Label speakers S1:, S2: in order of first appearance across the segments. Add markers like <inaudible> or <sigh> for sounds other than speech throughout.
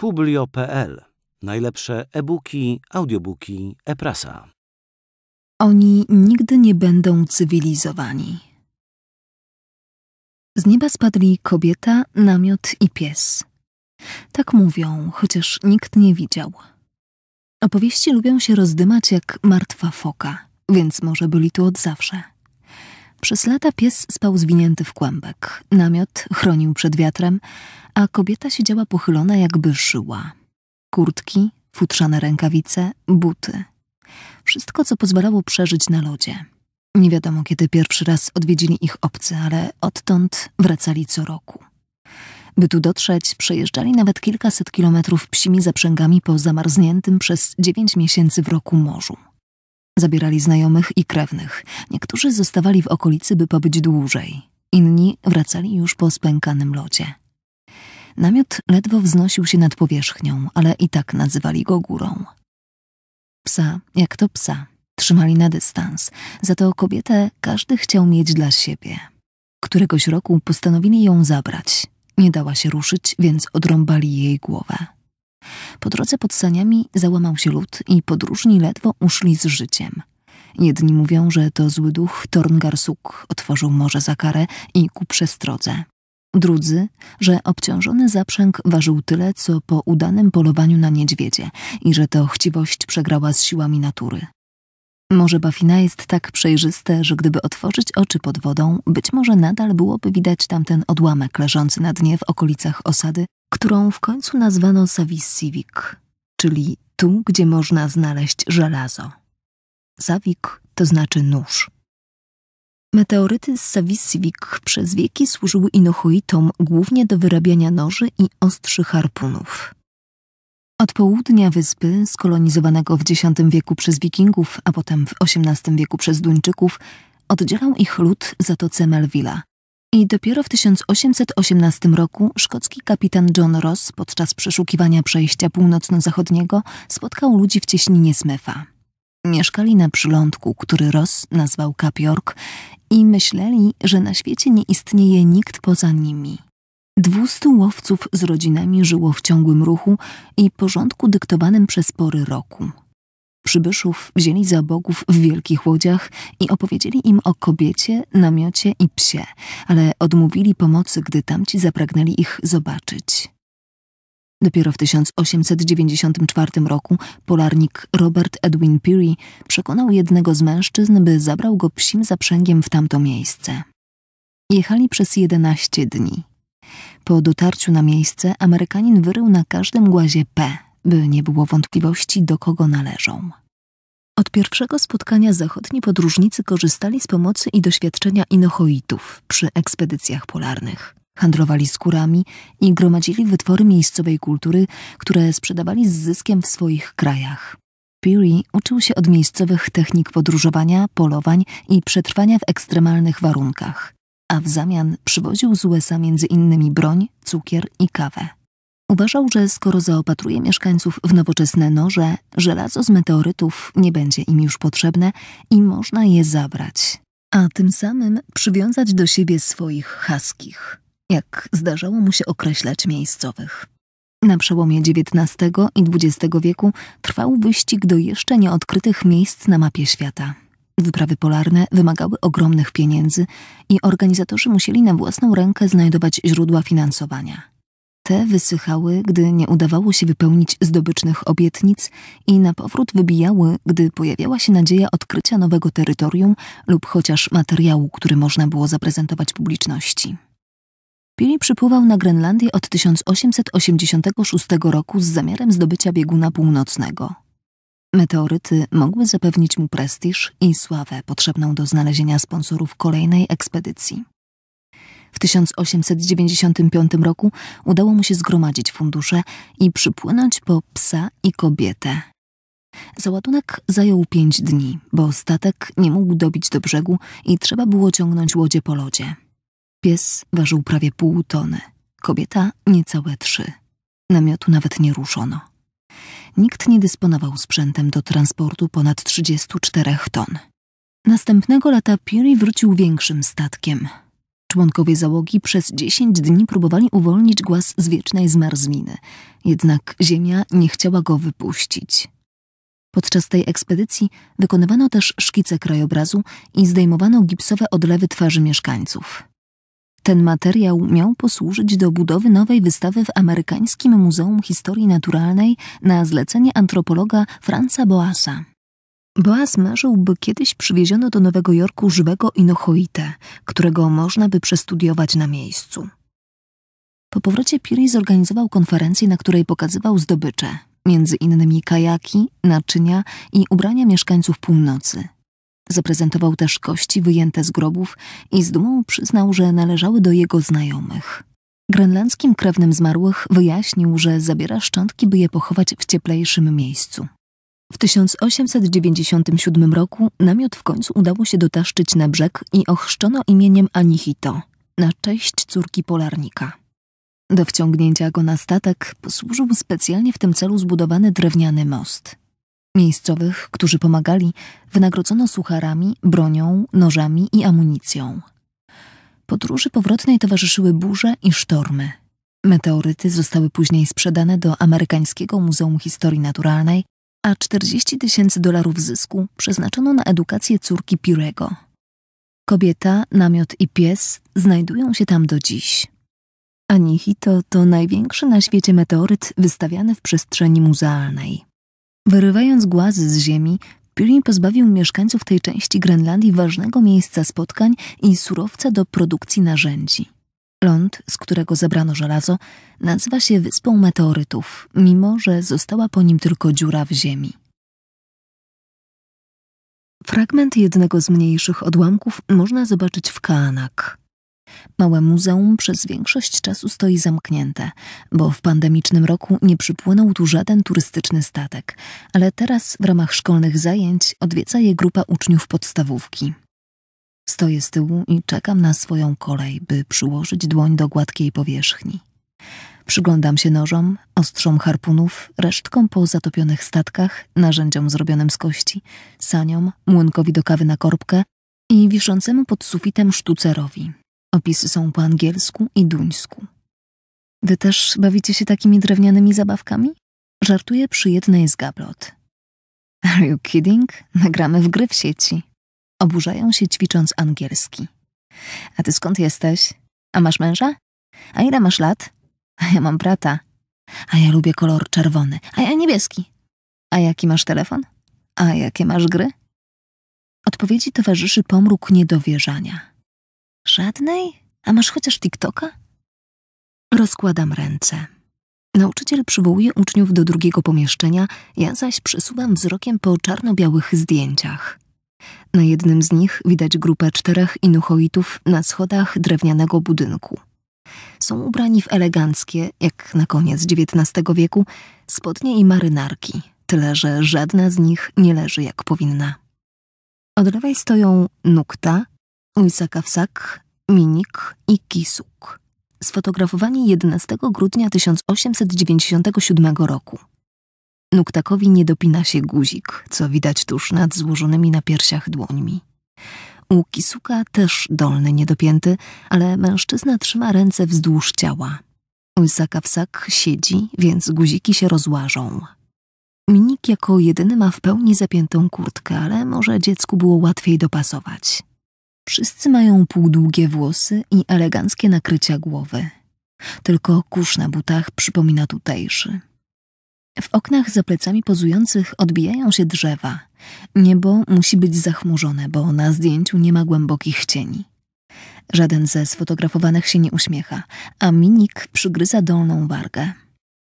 S1: Publio.pl. Najlepsze e-booki, audiobooki, e-prasa. Oni nigdy nie będą cywilizowani. Z nieba spadli kobieta, namiot i pies. Tak mówią, chociaż nikt nie widział. Opowieści lubią się rozdymać jak martwa foka, więc może byli tu od zawsze. Przez lata pies spał zwinięty w kłębek. Namiot chronił przed wiatrem, a kobieta siedziała pochylona, jakby szyła. Kurtki, futrzane rękawice, buty. Wszystko, co pozwalało przeżyć na lodzie. Nie wiadomo, kiedy pierwszy raz odwiedzili ich obcy, ale odtąd wracali co roku. By tu dotrzeć, przejeżdżali nawet kilkaset kilometrów psimi zaprzęgami po zamarzniętym przez dziewięć miesięcy w roku morzu. Zabierali znajomych i krewnych. Niektórzy zostawali w okolicy, by pobyć dłużej. Inni wracali już po spękanym lodzie. Namiot ledwo wznosił się nad powierzchnią, ale i tak nazywali go górą. Psa, jak to psa, trzymali na dystans, za to kobietę każdy chciał mieć dla siebie. Któregoś roku postanowili ją zabrać. Nie dała się ruszyć, więc odrąbali jej głowę. Po drodze pod saniami załamał się lód i podróżni ledwo uszli z życiem. Jedni mówią, że to zły duch Torngarsuk otworzył morze za karę i ku przestrodze. Drudzy, że obciążony zaprzęg ważył tyle, co po udanym polowaniu na niedźwiedzie i że to chciwość przegrała z siłami natury. Morze Bafina jest tak przejrzyste, że gdyby otworzyć oczy pod wodą, być może nadal byłoby widać tamten odłamek leżący na dnie w okolicach osady którą w końcu nazwano savis czyli tu, gdzie można znaleźć żelazo. Savik to znaczy nóż. Meteoryty z savis przez wieki służyły Inochoitom głównie do wyrabiania noży i ostrzy harpunów. Od południa wyspy, skolonizowanego w X wieku przez Wikingów, a potem w XVIII wieku przez Duńczyków, oddzielał ich lud zatoce Melvilla, i dopiero w 1818 roku szkocki kapitan John Ross podczas przeszukiwania przejścia północno-zachodniego spotkał ludzi w cieśninie Smefa. Mieszkali na przylądku, który Ross nazwał Kapiork i myśleli, że na świecie nie istnieje nikt poza nimi. Dwustu łowców z rodzinami żyło w ciągłym ruchu i porządku dyktowanym przez pory roku przybyszów wzięli za bogów w wielkich łodziach i opowiedzieli im o kobiecie, namiocie i psie, ale odmówili pomocy, gdy tamci zapragnęli ich zobaczyć. Dopiero w 1894 roku polarnik Robert Edwin Peary przekonał jednego z mężczyzn, by zabrał go psim zaprzęgiem w tamto miejsce. Jechali przez 11 dni. Po dotarciu na miejsce Amerykanin wyrył na każdym głazie P, by nie było wątpliwości, do kogo należą. Od pierwszego spotkania zachodni podróżnicy korzystali z pomocy i doświadczenia Inochoitów przy ekspedycjach polarnych. Handlowali skórami i gromadzili wytwory miejscowej kultury, które sprzedawali z zyskiem w swoich krajach. Peary uczył się od miejscowych technik podróżowania, polowań i przetrwania w ekstremalnych warunkach, a w zamian przywoził z USA między innymi broń, cukier i kawę. Uważał, że skoro zaopatruje mieszkańców w nowoczesne noże, żelazo z meteorytów nie będzie im już potrzebne i można je zabrać, a tym samym przywiązać do siebie swoich haskich, jak zdarzało mu się określać miejscowych. Na przełomie XIX i XX wieku trwał wyścig do jeszcze nieodkrytych miejsc na mapie świata. Wyprawy polarne wymagały ogromnych pieniędzy i organizatorzy musieli na własną rękę znajdować źródła finansowania te wysychały, gdy nie udawało się wypełnić zdobycznych obietnic i na powrót wybijały, gdy pojawiała się nadzieja odkrycia nowego terytorium lub chociaż materiału, który można było zaprezentować publiczności. Pili przypływał na Grenlandię od 1886 roku z zamiarem zdobycia bieguna północnego. Meteoryty mogły zapewnić mu prestiż i sławę potrzebną do znalezienia sponsorów kolejnej ekspedycji. W 1895 roku udało mu się zgromadzić fundusze i przypłynąć po psa i kobietę. Załadunek zajął pięć dni, bo statek nie mógł dobić do brzegu i trzeba było ciągnąć łodzie po lodzie. Pies ważył prawie pół tony, kobieta niecałe trzy. Namiotu nawet nie ruszono. Nikt nie dysponował sprzętem do transportu ponad 34 ton. Następnego lata Piri wrócił większym statkiem, Członkowie załogi przez 10 dni próbowali uwolnić głaz z wiecznej zmarzliny, jednak ziemia nie chciała go wypuścić. Podczas tej ekspedycji wykonywano też szkice krajobrazu i zdejmowano gipsowe odlewy twarzy mieszkańców. Ten materiał miał posłużyć do budowy nowej wystawy w amerykańskim Muzeum Historii Naturalnej na zlecenie antropologa Franza Boasa. Boaz marzył, by kiedyś przywieziono do Nowego Jorku żywego Inochoite, którego można by przestudiować na miejscu. Po powrocie Piri zorganizował konferencję, na której pokazywał zdobycze, między innymi kajaki, naczynia i ubrania mieszkańców północy. Zaprezentował też kości wyjęte z grobów i z dumą przyznał, że należały do jego znajomych. Grenlandzkim krewnym zmarłych wyjaśnił, że zabiera szczątki, by je pochować w cieplejszym miejscu. W 1897 roku namiot w końcu udało się dotaszczyć na brzeg i ochrzczono imieniem Anihito, na cześć córki polarnika. Do wciągnięcia go na statek posłużył specjalnie w tym celu zbudowany drewniany most. Miejscowych, którzy pomagali, wynagrodzono sucharami, bronią, nożami i amunicją. Podróży powrotnej towarzyszyły burze i sztormy. Meteoryty zostały później sprzedane do Amerykańskiego Muzeum Historii Naturalnej, a 40 tysięcy dolarów zysku przeznaczono na edukację córki Pirego. Kobieta, namiot i pies znajdują się tam do dziś. Anihito to największy na świecie meteoryt wystawiany w przestrzeni muzealnej. Wyrywając głazy z ziemi, Piri pozbawił mieszkańców tej części Grenlandii ważnego miejsca spotkań i surowca do produkcji narzędzi. Ląd, z którego zabrano żelazo, nazywa się Wyspą Meteorytów, mimo że została po nim tylko dziura w ziemi. Fragment jednego z mniejszych odłamków można zobaczyć w Kaanak. Małe muzeum przez większość czasu stoi zamknięte, bo w pandemicznym roku nie przypłynął tu żaden turystyczny statek, ale teraz w ramach szkolnych zajęć odwiedza je grupa uczniów podstawówki. Stoję z tyłu i czekam na swoją kolej, by przyłożyć dłoń do gładkiej powierzchni. Przyglądam się nożom, ostrzom harpunów, resztkom po zatopionych statkach, narzędziom zrobionym z kości, saniom, młynkowi do kawy na korbkę i wiszącemu pod sufitem sztucerowi. Opisy są po angielsku i duńsku. Wy też bawicie się takimi drewnianymi zabawkami? Żartuję przy jednej z gablot. Are you kidding? Nagramy w gry w sieci. Oburzają się ćwicząc angielski. A ty skąd jesteś? A masz męża? A ile masz lat? A ja mam brata. A ja lubię kolor czerwony. A ja niebieski. A jaki masz telefon? A jakie masz gry? Odpowiedzi towarzyszy pomruk niedowierzania. Żadnej? A masz chociaż TikToka? Rozkładam ręce. Nauczyciel przywołuje uczniów do drugiego pomieszczenia, ja zaś przesuwam wzrokiem po czarno-białych zdjęciach. Na jednym z nich widać grupę czterech Inuchoitów na schodach drewnianego budynku. Są ubrani w eleganckie, jak na koniec XIX wieku, spodnie i marynarki, tyle że żadna z nich nie leży jak powinna. Od lewej stoją Nukta, Uisakawsak, Minik i Kisuk, sfotografowani 11 grudnia 1897 roku. Nuktakowi nie dopina się guzik, co widać tuż nad złożonymi na piersiach dłońmi. U Kisuka też dolny niedopięty, ale mężczyzna trzyma ręce wzdłuż ciała. w Sak siedzi, więc guziki się rozłażą. Minik jako jedyny ma w pełni zapiętą kurtkę, ale może dziecku było łatwiej dopasować. Wszyscy mają półdługie włosy i eleganckie nakrycia głowy. Tylko kurz na butach przypomina tutejszy. W oknach za plecami pozujących odbijają się drzewa. Niebo musi być zachmurzone, bo na zdjęciu nie ma głębokich cieni. Żaden ze sfotografowanych się nie uśmiecha, a minik przygryza dolną wargę.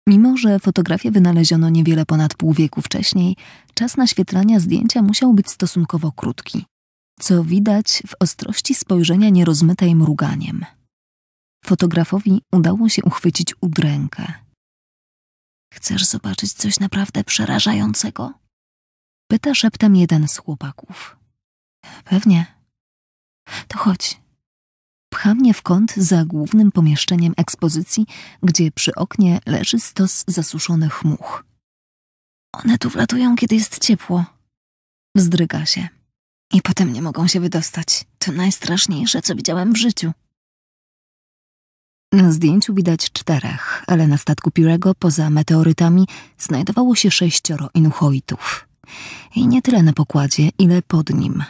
S1: Mimo, że fotografię wynaleziono niewiele ponad pół wieku wcześniej, czas naświetlania zdjęcia musiał być stosunkowo krótki, co widać w ostrości spojrzenia nierozmytej mruganiem. Fotografowi udało się uchwycić udrękę – Chcesz zobaczyć coś naprawdę przerażającego? Pyta szeptem jeden z chłopaków. Pewnie. To chodź. Pcha mnie w kąt za głównym pomieszczeniem ekspozycji, gdzie przy oknie leży stos zasuszonych much. One tu wlatują, kiedy jest ciepło. Wzdryga się. I potem nie mogą się wydostać. To najstraszniejsze, co widziałem w życiu. Na zdjęciu widać czterech, ale na statku Pirego poza meteorytami znajdowało się sześcioro Inuchoitów. I nie tyle na pokładzie, ile pod nim.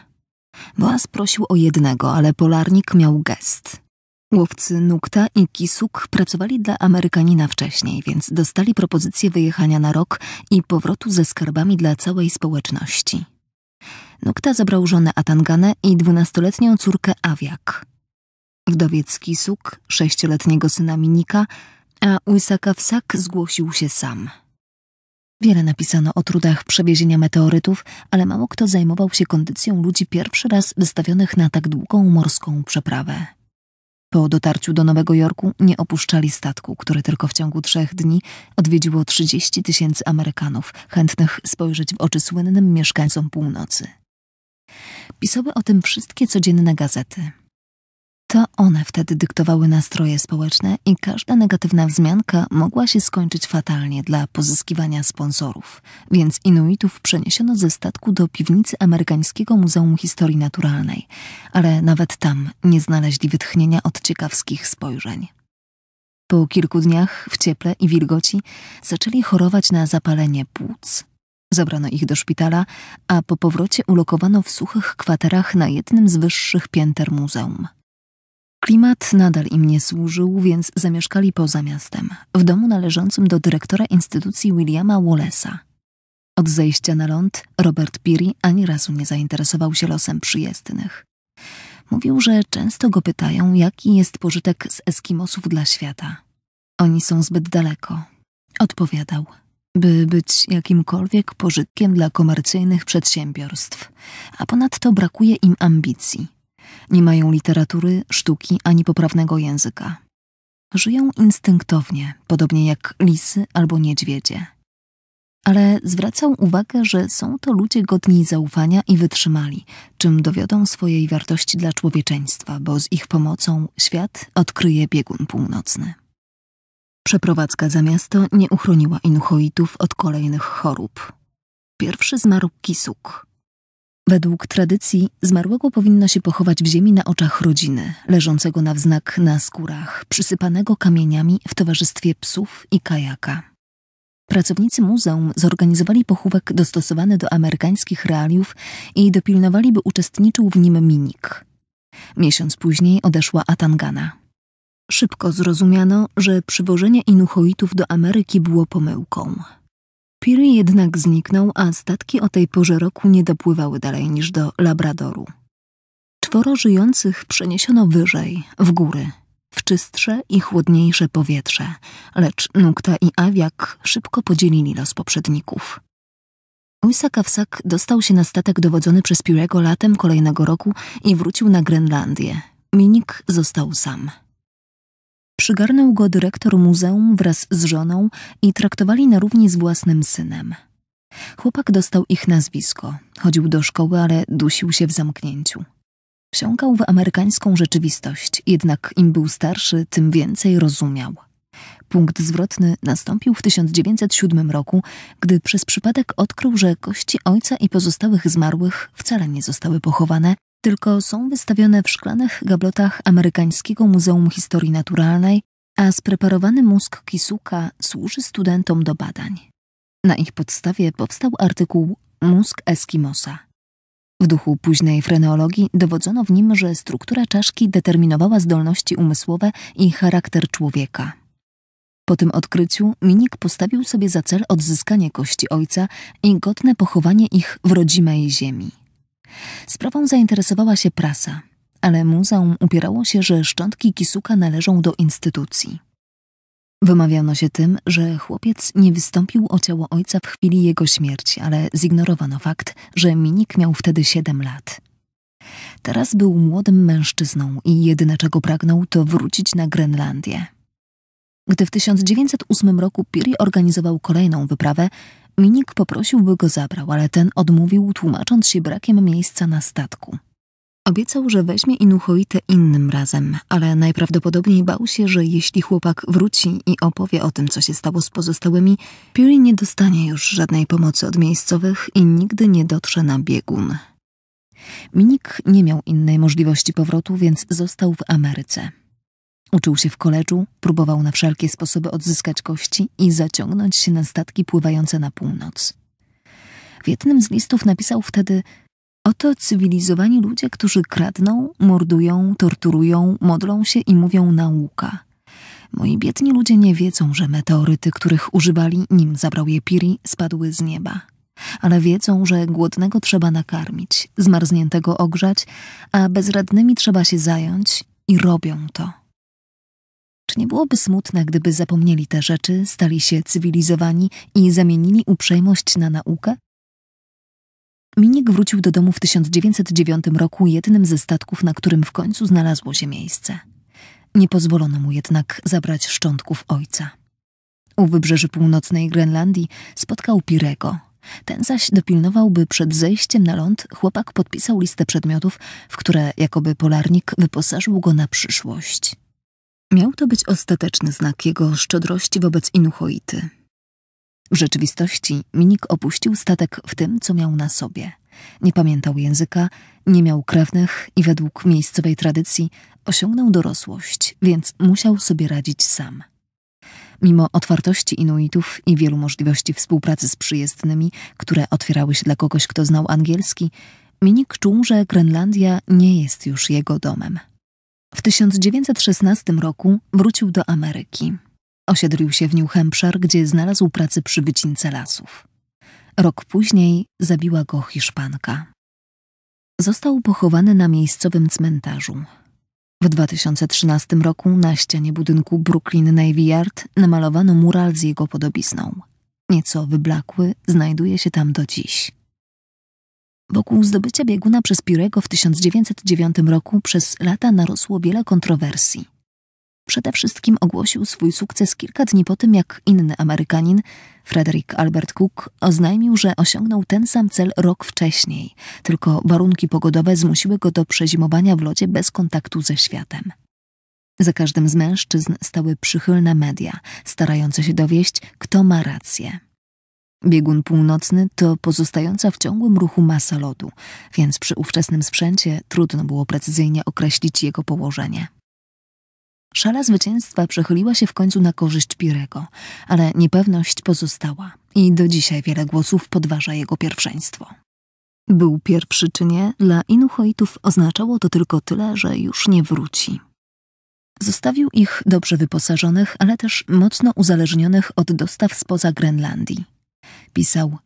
S1: Boaz prosił o jednego, ale polarnik miał gest. Łowcy Nukta i Kisuk pracowali dla Amerykanina wcześniej, więc dostali propozycję wyjechania na rok i powrotu ze skarbami dla całej społeczności. Nukta zabrał żonę Atanganę i dwunastoletnią córkę Awiak. Wdowiec Kisuk, sześcioletniego syna Minika, a Łysaka Wsak zgłosił się sam. Wiele napisano o trudach przewiezienia meteorytów, ale mało kto zajmował się kondycją ludzi pierwszy raz wystawionych na tak długą morską przeprawę. Po dotarciu do Nowego Jorku nie opuszczali statku, który tylko w ciągu trzech dni odwiedziło 30 tysięcy Amerykanów chętnych spojrzeć w oczy słynnym mieszkańcom północy. Pisały o tym wszystkie codzienne gazety. To one wtedy dyktowały nastroje społeczne i każda negatywna wzmianka mogła się skończyć fatalnie dla pozyskiwania sponsorów, więc Inuitów przeniesiono ze statku do piwnicy Amerykańskiego Muzeum Historii Naturalnej, ale nawet tam nie znaleźli wytchnienia od ciekawskich spojrzeń. Po kilku dniach w cieple i wilgoci zaczęli chorować na zapalenie płuc. Zabrano ich do szpitala, a po powrocie ulokowano w suchych kwaterach na jednym z wyższych pięter muzeum. Klimat nadal im nie służył, więc zamieszkali poza miastem, w domu należącym do dyrektora instytucji Williama Wallace'a. Od zejścia na ląd Robert Peary ani razu nie zainteresował się losem przyjezdnych. Mówił, że często go pytają, jaki jest pożytek z Eskimosów dla świata. Oni są zbyt daleko, odpowiadał, by być jakimkolwiek pożytkiem dla komercyjnych przedsiębiorstw, a ponadto brakuje im ambicji nie mają literatury, sztuki ani poprawnego języka. Żyją instynktownie, podobnie jak lisy albo niedźwiedzie. Ale zwracał uwagę, że są to ludzie godni zaufania i wytrzymali, czym dowiodą swojej wartości dla człowieczeństwa, bo z ich pomocą świat odkryje biegun północny. Przeprowadzka za miasto nie uchroniła Inuchoitów od kolejnych chorób. Pierwszy zmarł Kisuk, Według tradycji zmarłego powinno się pochować w ziemi na oczach rodziny, leżącego na wznak na skórach, przysypanego kamieniami w towarzystwie psów i kajaka. Pracownicy muzeum zorganizowali pochówek dostosowany do amerykańskich realiów i dopilnowali, by uczestniczył w nim minik. Miesiąc później odeszła Atangana. Szybko zrozumiano, że przywożenie Inuchoitów do Ameryki było pomyłką. Piri jednak zniknął, a statki o tej porze roku nie dopływały dalej niż do Labradoru. Czworo żyjących przeniesiono wyżej, w góry, w czystsze i chłodniejsze powietrze, lecz Nukta i Awiak szybko podzielili los poprzedników. Uysakawsak dostał się na statek dowodzony przez Pirego latem kolejnego roku i wrócił na Grenlandię. Minik został sam. Przygarnął go dyrektor muzeum wraz z żoną i traktowali na równi z własnym synem. Chłopak dostał ich nazwisko. Chodził do szkoły, ale dusił się w zamknięciu. Wsiąkał w amerykańską rzeczywistość, jednak im był starszy, tym więcej rozumiał. Punkt zwrotny nastąpił w 1907 roku, gdy przez przypadek odkrył, że kości ojca i pozostałych zmarłych wcale nie zostały pochowane, tylko są wystawione w szklanych gablotach Amerykańskiego Muzeum Historii Naturalnej, a spreparowany mózg kisuka służy studentom do badań. Na ich podstawie powstał artykuł Mózg Eskimosa. W duchu późnej freneologii dowodzono w nim, że struktura czaszki determinowała zdolności umysłowe i charakter człowieka. Po tym odkryciu Minik postawił sobie za cel odzyskanie kości ojca i godne pochowanie ich w rodzimej ziemi. Sprawą zainteresowała się prasa, ale muzeum upierało się, że szczątki Kisuka należą do instytucji. Wymawiano się tym, że chłopiec nie wystąpił o ciało ojca w chwili jego śmierci, ale zignorowano fakt, że Minik miał wtedy 7 lat. Teraz był młodym mężczyzną i jedyne czego pragnął to wrócić na Grenlandię. Gdy w 1908 roku Piri organizował kolejną wyprawę, Minik poprosił, by go zabrał, ale ten odmówił, tłumacząc się brakiem miejsca na statku. Obiecał, że weźmie Inuhoite innym razem, ale najprawdopodobniej bał się, że jeśli chłopak wróci i opowie o tym, co się stało z pozostałymi, Piri nie dostanie już żadnej pomocy od miejscowych i nigdy nie dotrze na biegun. Minik nie miał innej możliwości powrotu, więc został w Ameryce. Uczył się w koleżu, próbował na wszelkie sposoby odzyskać kości i zaciągnąć się na statki pływające na północ. W jednym z listów napisał wtedy Oto cywilizowani ludzie, którzy kradną, mordują, torturują, modlą się i mówią nauka. Moi biedni ludzie nie wiedzą, że meteoryty, których używali, nim zabrał je Piri, spadły z nieba. Ale wiedzą, że głodnego trzeba nakarmić, zmarzniętego ogrzać, a bezradnymi trzeba się zająć i robią to. Czy nie byłoby smutne, gdyby zapomnieli te rzeczy, stali się cywilizowani i zamienili uprzejmość na naukę? Minik wrócił do domu w 1909 roku jednym ze statków, na którym w końcu znalazło się miejsce. Nie pozwolono mu jednak zabrać szczątków ojca. U wybrzeży północnej Grenlandii spotkał Pirego. Ten zaś dopilnował, by przed zejściem na ląd chłopak podpisał listę przedmiotów, w które jakoby polarnik wyposażył go na przyszłość. Miał to być ostateczny znak jego szczodrości wobec inuhoity. W rzeczywistości Minik opuścił statek w tym, co miał na sobie. Nie pamiętał języka, nie miał krewnych i według miejscowej tradycji osiągnął dorosłość, więc musiał sobie radzić sam. Mimo otwartości Inuitów i wielu możliwości współpracy z przyjezdnymi, które otwierały się dla kogoś, kto znał angielski, Minik czuł, że Grenlandia nie jest już jego domem. W 1916 roku wrócił do Ameryki. Osiedlił się w New Hampshire, gdzie znalazł pracę przy wycince lasów. Rok później zabiła go Hiszpanka. Został pochowany na miejscowym cmentarzu. W 2013 roku na ścianie budynku Brooklyn Navy Yard namalowano mural z jego podobizną. Nieco wyblakły, znajduje się tam do dziś. Wokół zdobycia bieguna przez Piurego w 1909 roku przez lata narosło wiele kontrowersji. Przede wszystkim ogłosił swój sukces kilka dni po tym, jak inny Amerykanin, Frederick Albert Cook, oznajmił, że osiągnął ten sam cel rok wcześniej, tylko warunki pogodowe zmusiły go do przezimowania w lodzie bez kontaktu ze światem. Za każdym z mężczyzn stały przychylne media, starające się dowieść, kto ma rację. Biegun północny to pozostająca w ciągłym ruchu masa lodu, więc przy ówczesnym sprzęcie trudno było precyzyjnie określić jego położenie. Szala zwycięstwa przechyliła się w końcu na korzyść Pirego, ale niepewność pozostała i do dzisiaj wiele głosów podważa jego pierwszeństwo. Był pierwszy czy nie, dla Inuchoitów oznaczało to tylko tyle, że już nie wróci. Zostawił ich dobrze wyposażonych, ale też mocno uzależnionych od dostaw spoza Grenlandii. Pisał: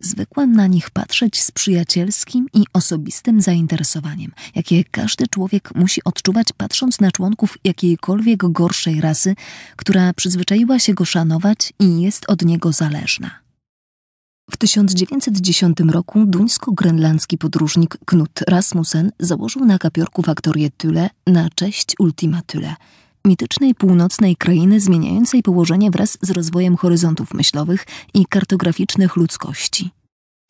S1: Zwykłam na nich patrzeć z przyjacielskim i osobistym zainteresowaniem, jakie każdy człowiek musi odczuwać, patrząc na członków jakiejkolwiek gorszej rasy, która przyzwyczaiła się go szanować i jest od niego zależna. W 1910 roku duńsko-grenlandzki podróżnik Knut Rasmussen założył na kapiorku faktorię Tyle na cześć Ultima Tyle mitycznej północnej krainy zmieniającej położenie wraz z rozwojem horyzontów myślowych i kartograficznych ludzkości.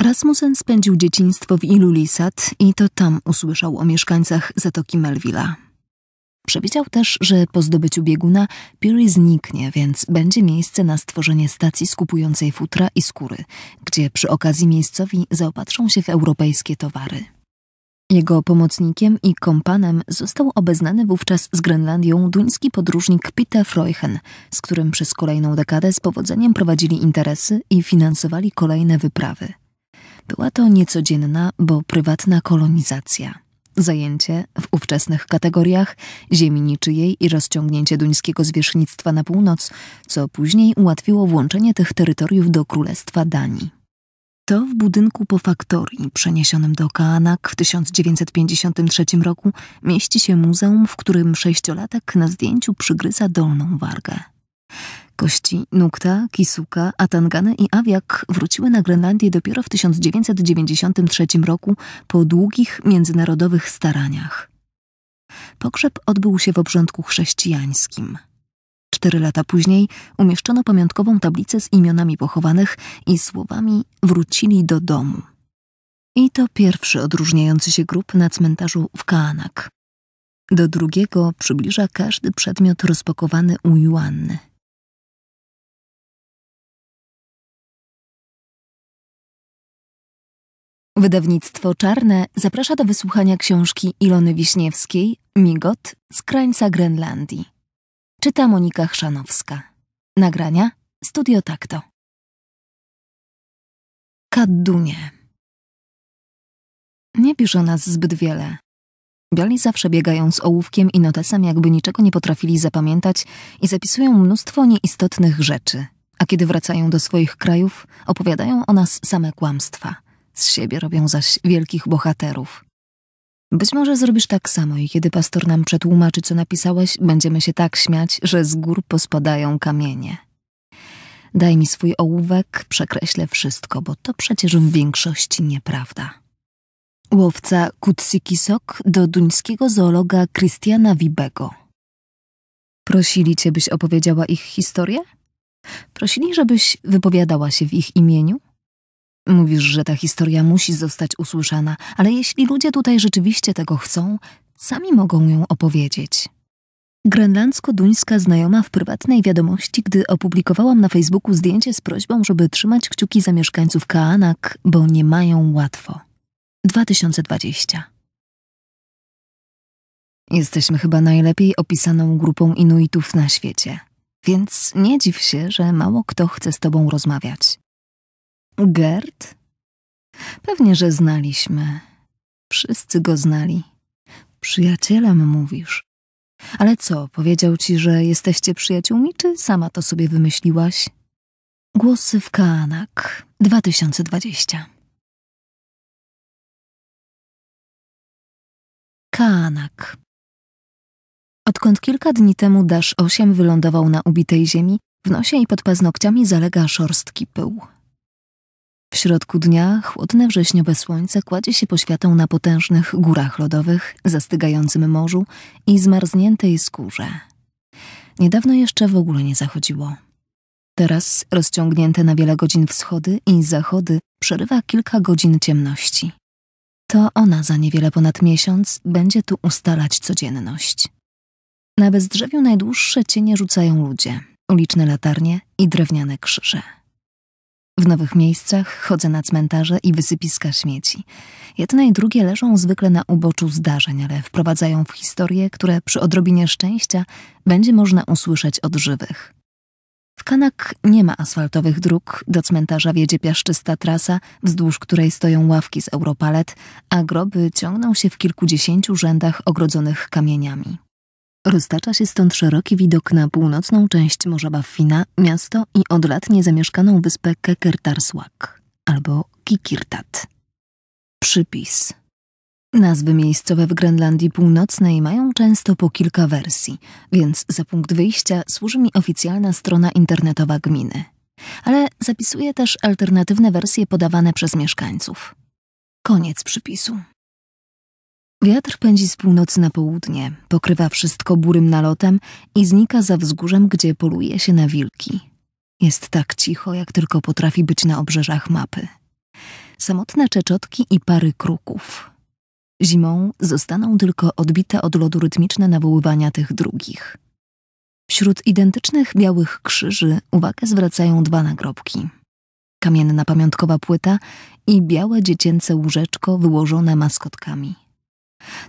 S1: Rasmussen spędził dzieciństwo w Ilulissat i to tam usłyszał o mieszkańcach Zatoki Melvilla. Przewidział też, że po zdobyciu bieguna Peary zniknie, więc będzie miejsce na stworzenie stacji skupującej futra i skóry, gdzie przy okazji miejscowi zaopatrzą się w europejskie towary. Jego pomocnikiem i kompanem został obeznany wówczas z Grenlandią duński podróżnik Peter Freuchen, z którym przez kolejną dekadę z powodzeniem prowadzili interesy i finansowali kolejne wyprawy. Była to niecodzienna, bo prywatna kolonizacja. Zajęcie w ówczesnych kategoriach ziemi niczyjej i rozciągnięcie duńskiego zwierzchnictwa na północ, co później ułatwiło włączenie tych terytoriów do Królestwa Danii. To w budynku po faktorii przeniesionym do Kaanak w 1953 roku mieści się muzeum, w którym sześciolatek na zdjęciu przygryza dolną wargę. Kości Nukta, Kisuka, Atangane i Awiak wróciły na Grenlandię dopiero w 1993 roku po długich międzynarodowych staraniach. Pogrzeb odbył się w obrządku chrześcijańskim. Cztery lata później umieszczono pamiątkową tablicę z imionami pochowanych i słowami wrócili do domu. I to pierwszy odróżniający się grób na cmentarzu w Kaanak. Do drugiego przybliża każdy przedmiot rozpakowany u Juanny. Wydawnictwo Czarne zaprasza do wysłuchania książki Ilony Wiśniewskiej Migot z krańca Grenlandii. Czyta Monika Chrzanowska. Nagrania Studio Takto. Kaddunie. Nie pisze nas zbyt wiele. Biali zawsze biegają z ołówkiem i notesem, jakby niczego nie potrafili zapamiętać i zapisują mnóstwo nieistotnych rzeczy. A kiedy wracają do swoich krajów, opowiadają o nas same kłamstwa. Z siebie robią zaś wielkich bohaterów. Być może zrobisz tak samo i kiedy pastor nam przetłumaczy, co napisałeś, będziemy się tak śmiać, że z gór pospadają kamienie. Daj mi swój ołówek, przekreślę wszystko, bo to przecież w większości nieprawda. Łowca Kutsikisok do duńskiego zoologa Christiana Wibego. Prosili cię, byś opowiedziała ich historię? Prosili, żebyś wypowiadała się w ich imieniu Mówisz, że ta historia musi zostać usłyszana, ale jeśli ludzie tutaj rzeczywiście tego chcą, sami mogą ją opowiedzieć. Grenlandzko-duńska znajoma w prywatnej wiadomości, gdy opublikowałam na Facebooku zdjęcie z prośbą, żeby trzymać kciuki za mieszkańców Kaanak, bo nie mają łatwo. 2020 Jesteśmy chyba najlepiej opisaną grupą Inuitów na świecie, więc nie dziw się, że mało kto chce z tobą rozmawiać. Gerd? Pewnie, że znaliśmy. Wszyscy go znali. Przyjacielem mówisz. Ale co, powiedział ci, że jesteście przyjaciółmi, czy sama to sobie wymyśliłaś? Głosy w Kanak 2020 Kanak Odkąd kilka dni temu dasz 8 wylądował na ubitej ziemi, w nosie i pod paznokciami zalega szorstki pył. W środku dnia chłodne wrześniowe słońce kładzie się poświatą na potężnych górach lodowych, zastygającym morzu i zmarzniętej skórze. Niedawno jeszcze w ogóle nie zachodziło. Teraz rozciągnięte na wiele godzin wschody i zachody przerywa kilka godzin ciemności. To ona za niewiele ponad miesiąc będzie tu ustalać codzienność. Na bezdrzewiu najdłuższe cienie rzucają ludzie, uliczne latarnie i drewniane krzyże. W nowych miejscach chodzę na cmentarze i wysypiska śmieci. Jedne i drugie leżą zwykle na uboczu zdarzeń, ale wprowadzają w historie, które przy odrobinie szczęścia będzie można usłyszeć od żywych. W Kanak nie ma asfaltowych dróg, do cmentarza wiedzie piaszczysta trasa, wzdłuż której stoją ławki z europalet, a groby ciągną się w kilkudziesięciu rzędach ogrodzonych kamieniami. Roztacza się stąd szeroki widok na północną część Morza Baffina, miasto i od lat niezamieszkaną wyspę Kekertarsłak albo Kikirtat. Przypis Nazwy miejscowe w Grenlandii Północnej mają często po kilka wersji, więc za punkt wyjścia służy mi oficjalna strona internetowa gminy. Ale zapisuję też alternatywne wersje podawane przez mieszkańców. Koniec przypisu. Wiatr pędzi z północy na południe, pokrywa wszystko burym nalotem i znika za wzgórzem, gdzie poluje się na wilki. Jest tak cicho, jak tylko potrafi być na obrzeżach mapy. Samotne czeczotki i pary kruków. Zimą zostaną tylko odbite od lodu rytmiczne nawoływania tych drugich. Wśród identycznych białych krzyży uwagę zwracają dwa nagrobki. Kamienna pamiątkowa płyta i białe dziecięce łóżeczko wyłożone maskotkami.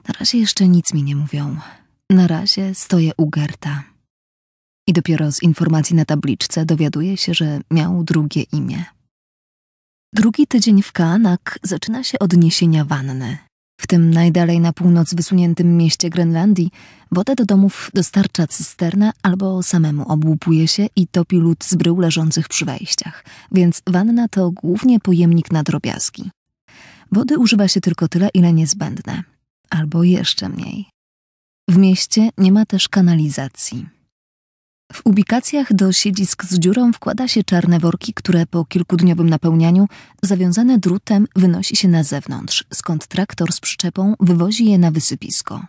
S1: Na razie jeszcze nic mi nie mówią. Na razie stoję u Gerta. I dopiero z informacji na tabliczce dowiaduję się, że miał drugie imię. Drugi tydzień w Kanak zaczyna się od niesienia wanny. W tym najdalej na północ wysuniętym mieście Grenlandii wodę do domów dostarcza cysterna albo samemu obłupuje się i topi lód z brył leżących przy wejściach, więc wanna to głównie pojemnik na drobiazgi. Wody używa się tylko tyle, ile niezbędne albo jeszcze mniej. W mieście nie ma też kanalizacji. W ubikacjach do siedzisk z dziurą wkłada się czarne worki, które po kilkudniowym napełnianiu, zawiązane drutem, wynosi się na zewnątrz, skąd traktor z przyczepą wywozi je na wysypisko.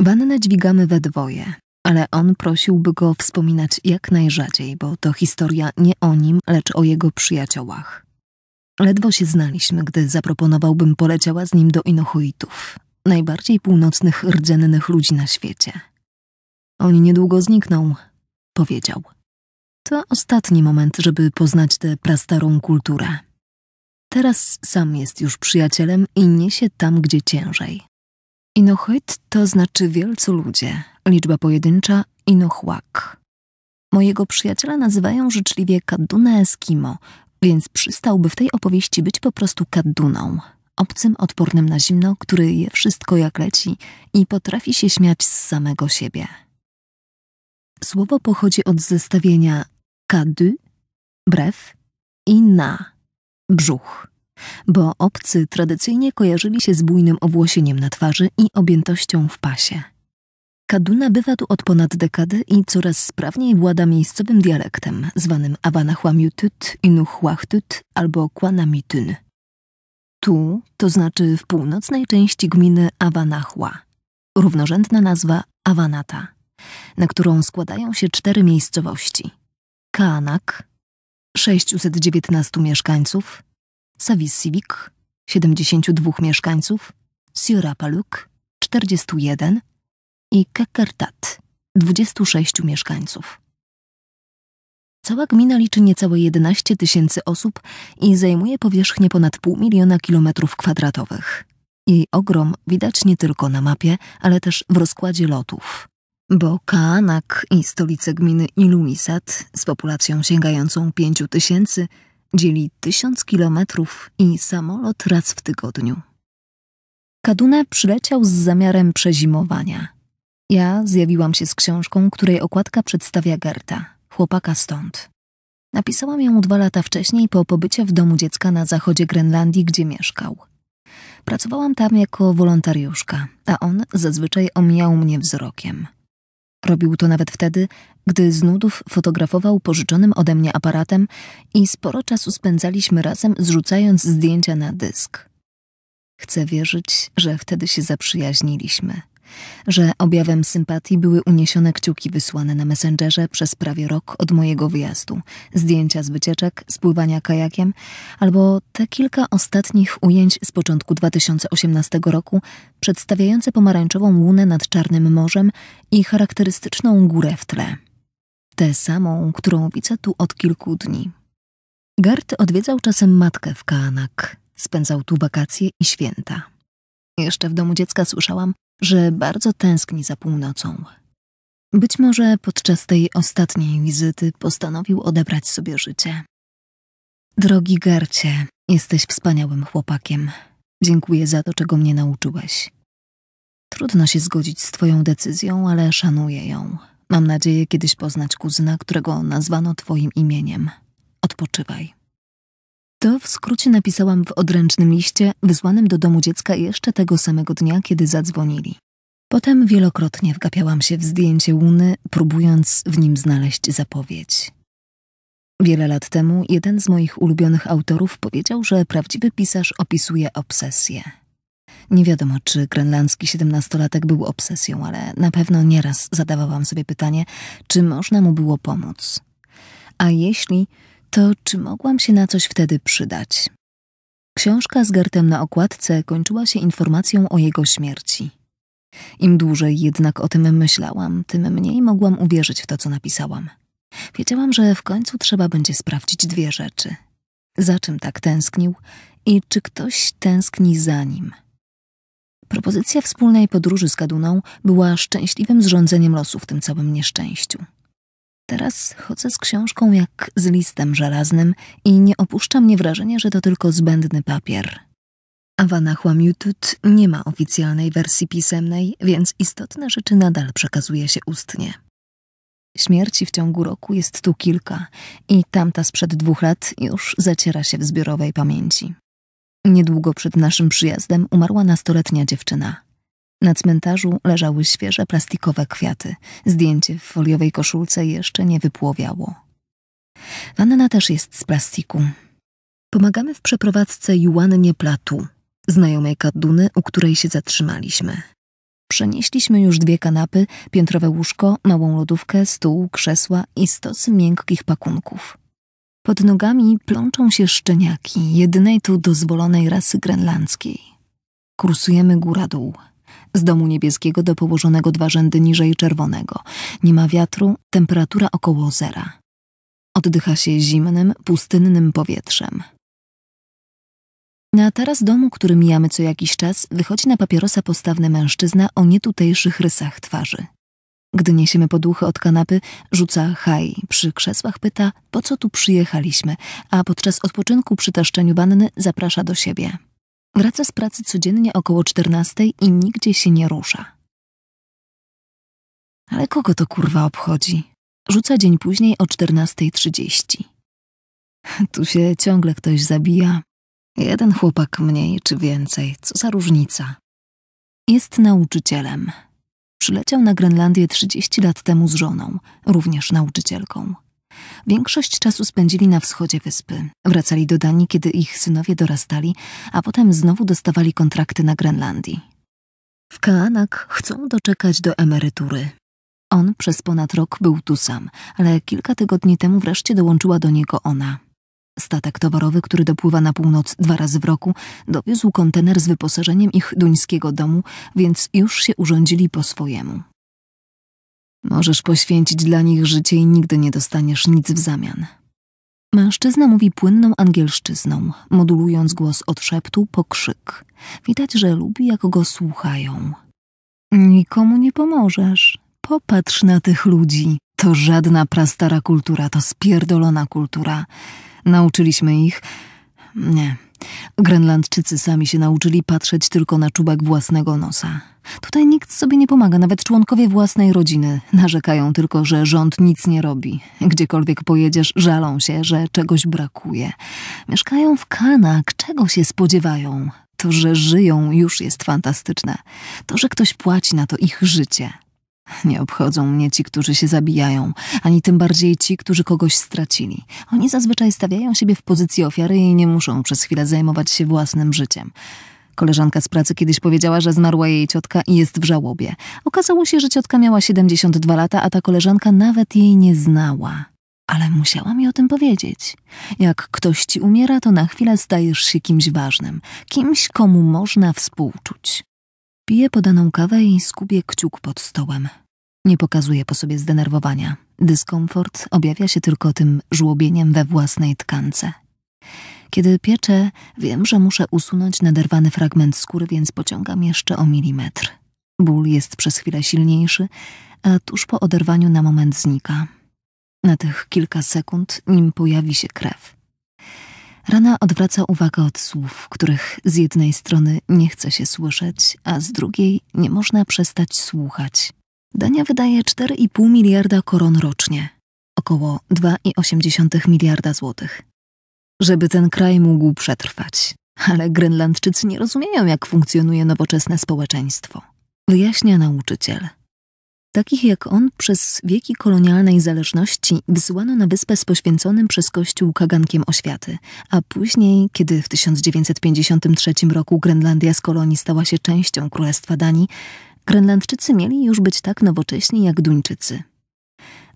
S1: Wannę dźwigamy we dwoje, ale on prosiłby go wspominać jak najrzadziej, bo to historia nie o nim, lecz o jego przyjaciołach. Ledwo się znaliśmy, gdy zaproponowałbym poleciała z nim do Inohuitów, najbardziej północnych rdzennych ludzi na świecie. Oni niedługo znikną, powiedział. To ostatni moment, żeby poznać tę prastarą kulturę. Teraz sam jest już przyjacielem i niesie tam, gdzie ciężej. Inochit to znaczy wielcy ludzie, liczba pojedyncza Inochłak. Mojego przyjaciela nazywają życzliwie Kaduna Eskimo, więc przystałby w tej opowieści być po prostu Kaduną obcym odpornym na zimno, który je wszystko jak leci i potrafi się śmiać z samego siebie. Słowo pochodzi od zestawienia kady, brew i na, brzuch, bo obcy tradycyjnie kojarzyli się z bujnym owłosieniem na twarzy i objętością w pasie. Kaduna bywa tu od ponad dekady i coraz sprawniej włada miejscowym dialektem, zwanym Awanachłamiutut, Inuchłachtut albo Kwanamitun. Tu, to znaczy w północnej części gminy Awanachła, równorzędna nazwa Awanata, na którą składają się cztery miejscowości. Kaanak, 619 mieszkańców, Savisivik, 72 mieszkańców, Siorapaluk, 41 i Kekertat, 26 mieszkańców. Cała gmina liczy niecałe 11 tysięcy osób i zajmuje powierzchnię ponad pół miliona kilometrów kwadratowych. Jej ogrom widać nie tylko na mapie, ale też w rozkładzie lotów. Bo Kaanak i stolica gminy Ilumisat z populacją sięgającą 5 tysięcy dzieli 1000 kilometrów i samolot raz w tygodniu. Kaduna przyleciał z zamiarem przezimowania. Ja zjawiłam się z książką, której okładka przedstawia Gerta chłopaka stąd. Napisałam ją dwa lata wcześniej po pobycie w domu dziecka na zachodzie Grenlandii, gdzie mieszkał. Pracowałam tam jako wolontariuszka, a on zazwyczaj omijał mnie wzrokiem. Robił to nawet wtedy, gdy z nudów fotografował pożyczonym ode mnie aparatem i sporo czasu spędzaliśmy razem, zrzucając zdjęcia na dysk. Chcę wierzyć, że wtedy się zaprzyjaźniliśmy że objawem sympatii były uniesione kciuki wysłane na Messengerze przez prawie rok od mojego wyjazdu, zdjęcia z wycieczek, spływania kajakiem, albo te kilka ostatnich ujęć z początku 2018 roku przedstawiające pomarańczową łunę nad Czarnym Morzem i charakterystyczną górę w tle. Tę samą, którą widzę tu od kilku dni. Gart odwiedzał czasem matkę w Kaanak. Spędzał tu wakacje i święta. Jeszcze w domu dziecka słyszałam, że bardzo tęskni za północą. Być może podczas tej ostatniej wizyty postanowił odebrać sobie życie. Drogi Garcie, jesteś wspaniałym chłopakiem. Dziękuję za to, czego mnie nauczyłeś. Trudno się zgodzić z twoją decyzją, ale szanuję ją. Mam nadzieję kiedyś poznać kuzyna, którego nazwano twoim imieniem. Odpoczywaj. To w skrócie napisałam w odręcznym liście wysłanym do domu dziecka jeszcze tego samego dnia, kiedy zadzwonili. Potem wielokrotnie wgapiałam się w zdjęcie Łuny, próbując w nim znaleźć zapowiedź. Wiele lat temu jeden z moich ulubionych autorów powiedział, że prawdziwy pisarz opisuje obsesję. Nie wiadomo, czy grenlandzki siedemnastolatek był obsesją, ale na pewno nieraz zadawałam sobie pytanie, czy można mu było pomóc. A jeśli to czy mogłam się na coś wtedy przydać? Książka z Gertem na okładce kończyła się informacją o jego śmierci. Im dłużej jednak o tym myślałam, tym mniej mogłam uwierzyć w to, co napisałam. Wiedziałam, że w końcu trzeba będzie sprawdzić dwie rzeczy. Za czym tak tęsknił i czy ktoś tęskni za nim. Propozycja wspólnej podróży z Kaduną była szczęśliwym zrządzeniem losu w tym całym nieszczęściu. Teraz chodzę z książką jak z listem żelaznym i nie opuszcza mnie wrażenie, że to tylko zbędny papier. Awana Huamiutut nie ma oficjalnej wersji pisemnej, więc istotne rzeczy nadal przekazuje się ustnie. Śmierci w ciągu roku jest tu kilka i tamta sprzed dwóch lat już zaciera się w zbiorowej pamięci. Niedługo przed naszym przyjazdem umarła nastoletnia dziewczyna. Na cmentarzu leżały świeże plastikowe kwiaty. Zdjęcie w foliowej koszulce jeszcze nie wypłowiało. Wanna też jest z plastiku. Pomagamy w przeprowadzce Juannie Platu, znajomej Kaduny, u której się zatrzymaliśmy. Przenieśliśmy już dwie kanapy, piętrowe łóżko, małą lodówkę, stół, krzesła i stosy miękkich pakunków. Pod nogami plączą się szczeniaki, jedynej tu dozwolonej rasy grenlandzkiej. Kursujemy góra-dół. Z domu niebieskiego do położonego dwa rzędy niżej czerwonego. Nie ma wiatru, temperatura około zera. Oddycha się zimnym, pustynnym powietrzem. Na taras domu, który mijamy co jakiś czas, wychodzi na papierosa postawny mężczyzna o nietutejszych rysach twarzy. Gdy niesiemy poduchy od kanapy, rzuca haj. Przy krzesłach pyta, po co tu przyjechaliśmy, a podczas odpoczynku przy taszczeniu banny zaprasza do siebie. Wraca z pracy codziennie około 14 i nigdzie się nie rusza. Ale kogo to kurwa obchodzi? Rzuca dzień później o 14.30. Tu się ciągle ktoś zabija. Jeden chłopak mniej czy więcej, co za różnica. Jest nauczycielem. Przyleciał na Grenlandię 30 lat temu z żoną, również nauczycielką. Większość czasu spędzili na wschodzie wyspy. Wracali do Danii, kiedy ich synowie dorastali, a potem znowu dostawali kontrakty na Grenlandii. W Kaanak chcą doczekać do emerytury. On przez ponad rok był tu sam, ale kilka tygodni temu wreszcie dołączyła do niego ona. Statek towarowy, który dopływa na północ dwa razy w roku, dowiózł kontener z wyposażeniem ich duńskiego domu, więc już się urządzili po swojemu. Możesz poświęcić dla nich życie i nigdy nie dostaniesz nic w zamian. Mężczyzna mówi płynną angielszczyzną, modulując głos od szeptu po krzyk. Widać, że lubi, jak go słuchają. Nikomu nie pomożesz. Popatrz na tych ludzi. To żadna prastara kultura, to spierdolona kultura. Nauczyliśmy ich. Nie. Grenlandczycy sami się nauczyli patrzeć tylko na czubek własnego nosa. Tutaj nikt sobie nie pomaga, nawet członkowie własnej rodziny narzekają tylko, że rząd nic nie robi. Gdziekolwiek pojedziesz, żalą się, że czegoś brakuje. Mieszkają w kanach, czego się spodziewają? To, że żyją, już jest fantastyczne. To, że ktoś płaci na to ich życie. Nie obchodzą mnie ci, którzy się zabijają, ani tym bardziej ci, którzy kogoś stracili. Oni zazwyczaj stawiają siebie w pozycji ofiary i nie muszą przez chwilę zajmować się własnym życiem. Koleżanka z pracy kiedyś powiedziała, że zmarła jej ciotka i jest w żałobie. Okazało się, że ciotka miała 72 lata, a ta koleżanka nawet jej nie znała. Ale musiała mi o tym powiedzieć. Jak ktoś ci umiera, to na chwilę stajesz się kimś ważnym, kimś, komu można współczuć. Piję podaną kawę i skubię kciuk pod stołem. Nie pokazuje po sobie zdenerwowania. Dyskomfort objawia się tylko tym żłobieniem we własnej tkance. Kiedy pieczę, wiem, że muszę usunąć naderwany fragment skóry, więc pociągam jeszcze o milimetr. Ból jest przez chwilę silniejszy, a tuż po oderwaniu na moment znika. Na tych kilka sekund, nim pojawi się krew. Rana odwraca uwagę od słów, których z jednej strony nie chce się słyszeć, a z drugiej nie można przestać słuchać. Dania wydaje 4,5 miliarda koron rocznie, około 2,8 miliarda złotych żeby ten kraj mógł przetrwać. Ale Grenlandczycy nie rozumieją, jak funkcjonuje nowoczesne społeczeństwo. Wyjaśnia nauczyciel. Takich jak on przez wieki kolonialnej zależności wysłano na wyspę z poświęconym przez Kościół kagankiem oświaty, a później, kiedy w 1953 roku Grenlandia z kolonii stała się częścią Królestwa Danii, Grenlandczycy mieli już być tak nowocześni jak Duńczycy.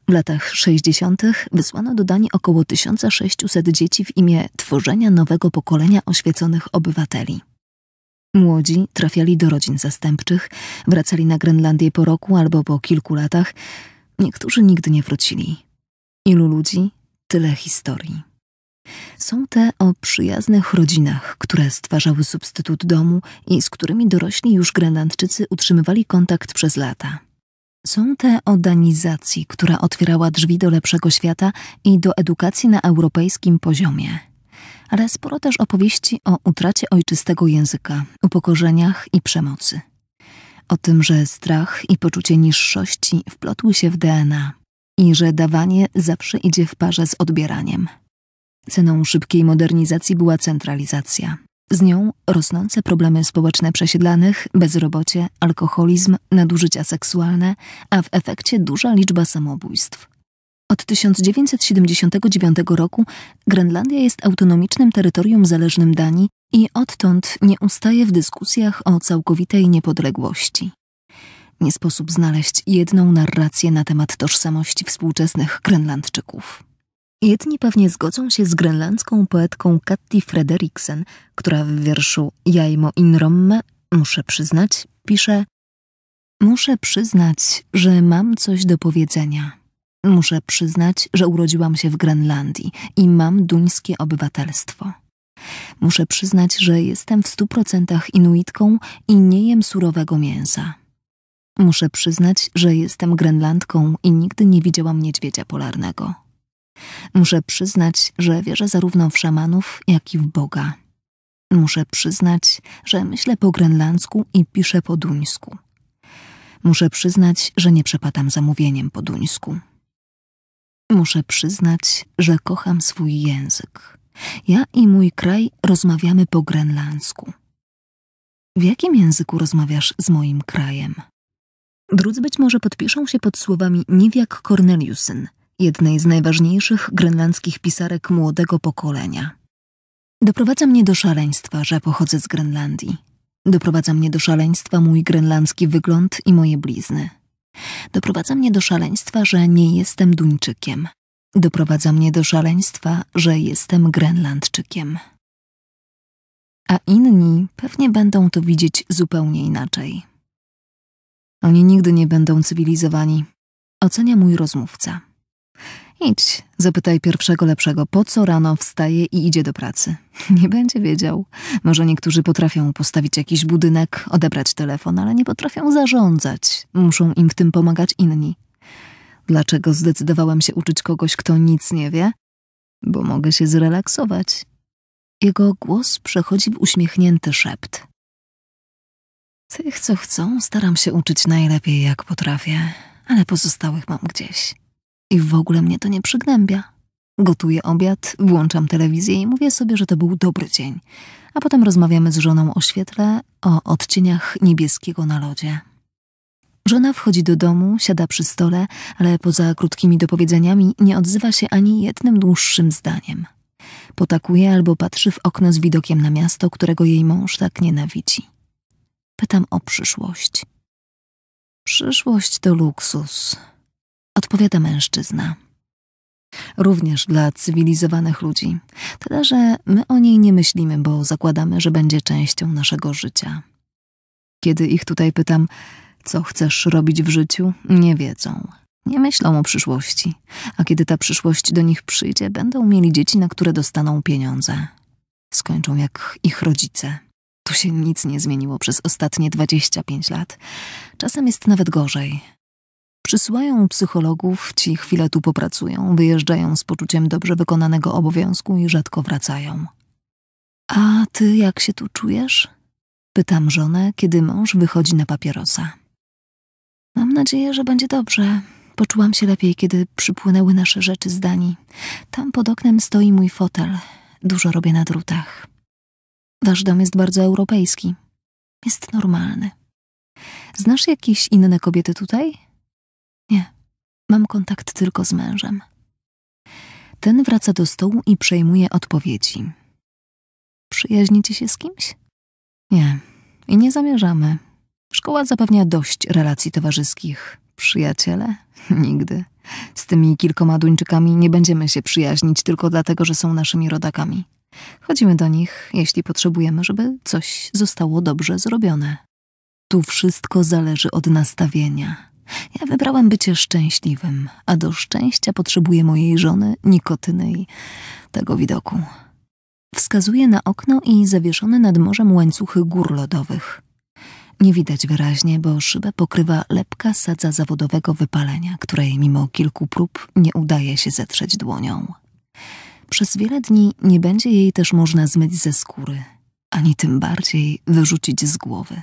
S1: W latach 60. wysłano do Danii około 1600 dzieci w imię tworzenia nowego pokolenia oświeconych obywateli. Młodzi trafiali do rodzin zastępczych, wracali na Grenlandię po roku albo po kilku latach. Niektórzy nigdy nie wrócili. Ilu ludzi, tyle historii. Są te o przyjaznych rodzinach, które stwarzały substytut domu i z którymi dorośli już Grenlandczycy utrzymywali kontakt przez lata. Są te o danizacji, która otwierała drzwi do lepszego świata i do edukacji na europejskim poziomie. Ale sporo też opowieści o utracie ojczystego języka, upokorzeniach i przemocy. O tym, że strach i poczucie niższości wplotły się w DNA i że dawanie zawsze idzie w parze z odbieraniem. Ceną szybkiej modernizacji była centralizacja, z nią rosnące problemy społeczne przesiedlanych, bezrobocie, alkoholizm, nadużycia seksualne, a w efekcie duża liczba samobójstw. Od 1979 roku Grenlandia jest autonomicznym terytorium zależnym Danii i odtąd nie ustaje w dyskusjach o całkowitej niepodległości. Nie sposób znaleźć jedną narrację na temat tożsamości współczesnych Grenlandczyków. Jedni pewnie zgodzą się z grenlandzką poetką Katti Frederiksen, która w wierszu Jajmo in Romme, muszę przyznać, pisze Muszę przyznać, że mam coś do powiedzenia. Muszę przyznać, że urodziłam się w Grenlandii i mam duńskie obywatelstwo. Muszę przyznać, że jestem w stu procentach Inuitką i nie jem surowego mięsa. Muszę przyznać, że jestem Grenlandką i nigdy nie widziałam niedźwiedzia polarnego. Muszę przyznać, że wierzę zarówno w szamanów, jak i w Boga. Muszę przyznać, że myślę po grenlandzku i piszę po duńsku. Muszę przyznać, że nie przepadam zamówieniem po duńsku. Muszę przyznać, że kocham swój język. Ja i mój kraj rozmawiamy po grenlandzku. W jakim języku rozmawiasz z moim krajem? Drudzy być może podpiszą się pod słowami Niwiak Corneliusen – jednej z najważniejszych grenlandzkich pisarek młodego pokolenia. Doprowadza mnie do szaleństwa, że pochodzę z Grenlandii. Doprowadza mnie do szaleństwa mój grenlandzki wygląd i moje blizny. Doprowadza mnie do szaleństwa, że nie jestem Duńczykiem. Doprowadza mnie do szaleństwa, że jestem Grenlandczykiem. A inni pewnie będą to widzieć zupełnie inaczej. Oni nigdy nie będą cywilizowani, ocenia mój rozmówca. Idź, zapytaj pierwszego lepszego, po co rano wstaje i idzie do pracy. <laughs> Nie będzie wiedział. Może niektórzy potrafią postawić jakiś budynek, odebrać telefon, ale nie potrafią zarządzać. Muszą im w tym pomagać inni. Dlaczego zdecydowałam się uczyć kogoś, kto nic nie wie? Bo mogę się zrelaksować. Jego głos przechodzi w uśmiechnięty szept. Tych, co chcą, staram się uczyć najlepiej, jak potrafię, ale pozostałych mam gdzieś. I w ogóle mnie to nie przygnębia. Gotuję obiad, włączam telewizję i mówię sobie, że to był dobry dzień. A potem rozmawiamy z żoną o świetle, o odcieniach niebieskiego na lodzie. Żona wchodzi do domu, siada przy stole, ale poza krótkimi dopowiedzeniami nie odzywa się ani jednym dłuższym zdaniem. Potakuje albo patrzy w okno z widokiem na miasto, którego jej mąż tak nienawidzi. Pytam o przyszłość. Przyszłość to luksus, odpowiada mężczyzna. Również dla cywilizowanych ludzi, tyle że my o niej nie myślimy, bo zakładamy, że będzie częścią naszego życia. Kiedy ich tutaj pytam, co chcesz robić w życiu, nie wiedzą. Nie myślą o przyszłości, a kiedy ta przyszłość do nich przyjdzie, będą mieli dzieci, na które dostaną pieniądze. Skończą jak ich rodzice. Tu się nic nie zmieniło przez ostatnie 25 lat. Czasem jest nawet gorzej. Przysyłają psychologów, ci chwilę tu popracują, wyjeżdżają z poczuciem dobrze wykonanego obowiązku i rzadko wracają. A ty jak się tu czujesz? Pytam żonę, kiedy mąż wychodzi na papierosa. Mam nadzieję, że będzie dobrze. Poczułam się lepiej, kiedy przypłynęły nasze rzeczy z Danii. Tam pod oknem stoi mój fotel. Dużo robię na drutach. Wasz dom jest bardzo europejski. Jest normalny. Znasz jakieś inne kobiety tutaj? mam kontakt tylko z mężem. Ten wraca do stołu i przejmuje odpowiedzi. Przyjaźnicie się z kimś? Nie, i nie zamierzamy. Szkoła zapewnia dość relacji towarzyskich. Przyjaciele? <laughs> Nigdy. Z tymi kilkoma Duńczykami nie będziemy się przyjaźnić tylko dlatego, że są naszymi rodakami. Chodzimy do nich, jeśli potrzebujemy, żeby coś zostało dobrze zrobione. Tu wszystko zależy od nastawienia. Ja wybrałem bycie szczęśliwym, a do szczęścia potrzebuję mojej żony, nikotyny i tego widoku. Wskazuje na okno i zawieszone nad morzem łańcuchy gór lodowych. Nie widać wyraźnie, bo szybę pokrywa lepka sadza zawodowego wypalenia, której mimo kilku prób nie udaje się zetrzeć dłonią. Przez wiele dni nie będzie jej też można zmyć ze skóry, ani tym bardziej wyrzucić z głowy.